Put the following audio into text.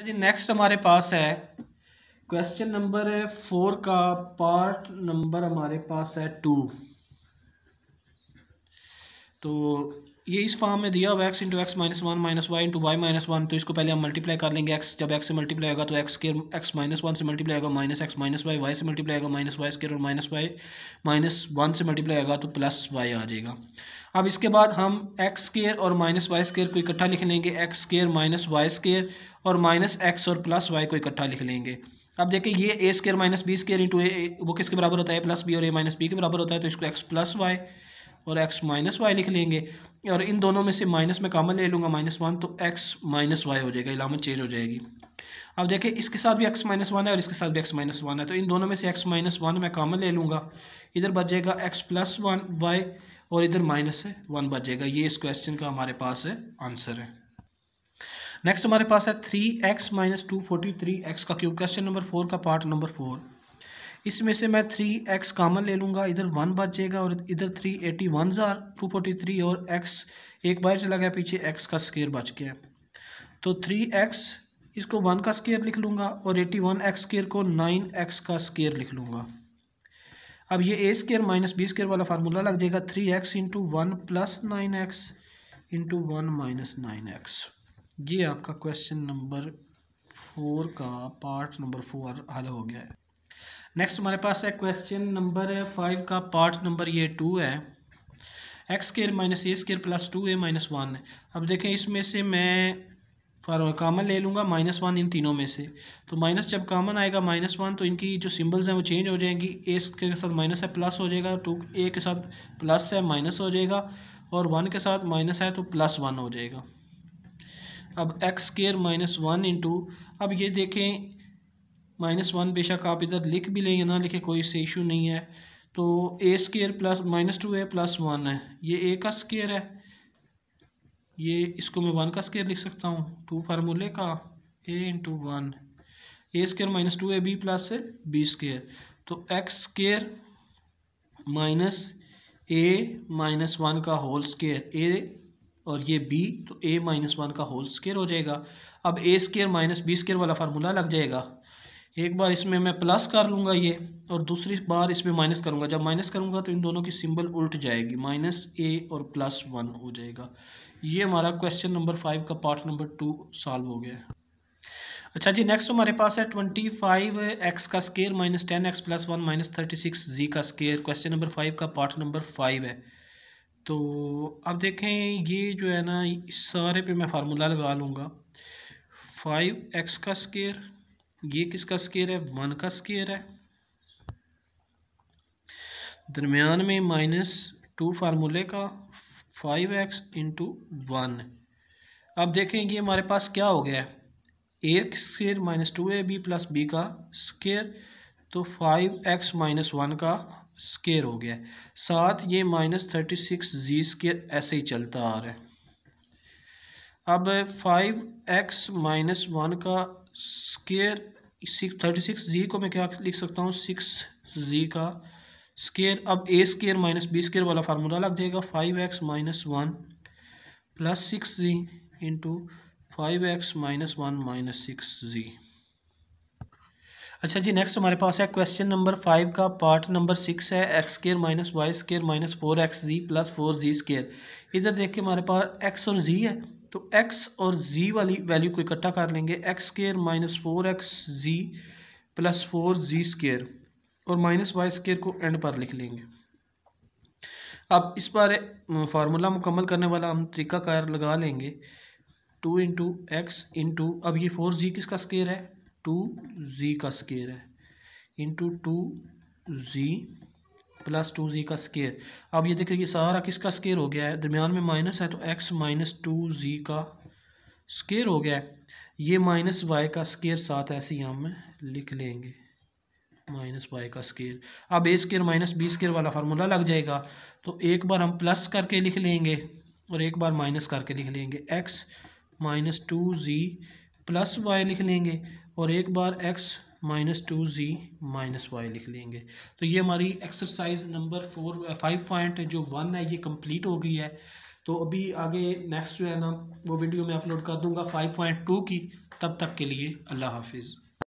जी next हमारे पास है क्वेश्चन नंबर फोर का पार्ट नंबर हमारे पास है टू तो ये इस फॉर्म में दिया हुआ x into x minus one minus y into y minus one तो इसको पहले हम मल्टीप्लाई कर लेंगे एक्स जब एक्स से मल्टीप्लाई होगा तो x square x minus one से मल्टीप्लाई होगा minus x minus y y से मल्टीप्लाई होगा माइनस वाई स्केयर और माइनस वाई माइनस वन से मल्टीप्लाई होगा तो प्लस वाई आ जाएगा अब इसके बाद हम एक्स स्केयर और माइनस वाई स्केयर को इकट्ठा लिख लेंगे x square minus Y square और माइनस एक्स और प्लस वाई को इकट्ठा लिख लेंगे अब देखिए ये a square minus B square into a वो किसके बराबर होता है ए प्लस बी और ए माइनस बी के बराबर होता है तो इसको एक्स प्लस वाई और एक्स माइनस वाई लिख लेंगे और इन दोनों में से माइनस में कामन ले लूँगा माइनस वन तो एक्स माइनस वाई हो जाएगा इलामत चेंज हो जाएगी अब देखिए इसके साथ भी एक्स माइनस वन है और इसके साथ भी एक्स माइनस वन है तो इन दोनों में से एक्स माइनस वन मैं कामन ले लूँगा इधर बच जाएगा एक्स प्लस वन वाई और इधर माइनस है वन बच जाएगा ये इस क्वेश्चन का हमारे पास है आंसर है नेक्स्ट हमारे पास है three x minus two forty three x का क्यूब क्वेश्चन नंबर फोर का पार्ट नंबर फोर इसमें से मैं थ्री एक्स कामन ले लूँगा इधर वन बच जाएगा और इधर थ्री एटी वन ज़ार टू फोर्टी थ्री और एक्स एक बार चला गया पीछे एक्स का स्केयर बच गया तो थ्री एक्स इसको वन का स्केयर लिख लूँगा और एटी वन एक्स स्केयर को नाइन एक्स का स्केयर लिख लूँगा अब ये a square minus B square वाला फार्मूला लग जाएगा three x into one plus nine x into one minus nine x ये आपका क्वेश्चन नंबर फोर का पार्ट नंबर फोर हल हो गया है नेक्स्ट हमारे पास है क्वेश्चन नंबर फाइव का पार्ट नंबर ये टू है x square minus a square plus two a minus one अब देखें इसमें से मैं फॉर कामन ले लूँगा माइनस वन इन तीनों में से तो माइनस जब कामन आएगा माइनस वन तो इनकी जो सिंबल्स हैं वो चेंज हो जाएंगी ए के साथ माइनस है प्लस हो जाएगा टू तो ए के साथ प्लस है माइनस हो जाएगा और वन के साथ माइनस है तो प्लस वन हो जाएगा अब x square minus one into अब ये देखें माइनस वन बेशक आप इधर लिख भी लें या ना लिखें कोई से इशू नहीं है तो a square plus minus two a plus one है ये ए का स्केयर है ये इसको मैं वन का स्केयर लिख सकता हूँ टू फार्मूले का a into one a square minus two a b plus b square तो x square minus a minus one का होल स्केयर ए और ये बी तो ए माइनस वन का होल स्केयर हो जाएगा अब ए स्केयर माइनस बी स्केयर वाला फार्मूला लग जाएगा एक बार इसमें मैं प्लस कर लूँगा ये और दूसरी बार इसमें माइनस करूँगा जब माइनस करूँगा तो इन दोनों की सिंबल उल्ट जाएगी माइनस ए और प्लस वन हो जाएगा ये हमारा क्वेश्चन नंबर फाइव का पार्ट नंबर टू सॉल्व हो गया है अच्छा जी नेक्स्ट हमारे पास है ट्वेंटी फाइव एक्स का square minus ten x plus one minus thirty six g का स्केयर क्वेश्चन नंबर फाइव का पार्ट नंबर फाइव है तो अब देखें ये जो है ना सारे पे मैं फार्मूला लगा लूँगा फाइव एक्स का स्केयर ये किसका स्केयर है वन का स्केयर है दरमियान में माइनस टू फार्मूले का फाइव एक्स इंटू वन अब देखें ये हमारे पास क्या हो गया है a square minus two a b plus b का स्केयर तो फाइव एक्स माइनस वन का स्केयर हो गया साथ ये minus thirty six g square ऐसे ही चलता आ रहा है अब फाइव एक्स माइनस वन का square six thirty six g को मैं क्या लिख सकता हूँ सिक्स जी का स्केयर अब ए स्केयर माइनस बी स्केयर वाला फार्मूला लग जाएगा five x minus one plus six G into five x minus one minus six G अच्छा जी नेक्स्ट हमारे पास है क्वेश्चन नंबर फाइव का पार्ट नंबर सिक्स है x square minus Y square minus four X G plus four G square इधर देख के हमारे पास एक्स और जी है तो x और z वाली वैल्यू को इकट्ठा कर लेंगे x square minus four X G plus four G square और माइनस वाई स्केयर को एंड पर लिख लेंगे अब इस बार फार्मूला मुकम्मल करने वाला हम तरीका कार लगा लेंगे टू इंटू एक्स इंटू अब ये फोर जी किसका स्केयर है टू जी का स्केयर है into two G plus two G का स्केयर अब ये देखिए कि सारा किसका स्केयर हो गया है दरमियान में माइनस है तो एक्स माइनस टू जी का स्केयर हो गया है ये माइनस वाई का स्केयर साथ ऐसे ही हम लिख लेंगे माइनस वाई का स्केयर अब ए स्केयर माइनस बी स्केयर वाला फार्मूला लग जाएगा तो एक बार हम प्लस करके लिख लेंगे और एक बार माइनस करके लिख लेंगे X minus two G plus Y लिख लेंगे और एक बार X minus two G minus Y लिख लेंगे तो ये हमारी exercise number four five point जो वन है ये कंप्लीट हो गई है तो अभी आगे नेक्स्ट जो है ना वो वीडियो मैं अपलोड कर दूंगा फाइव पॉइंट टू की तब तक के लिए अल्लाह हाफिज़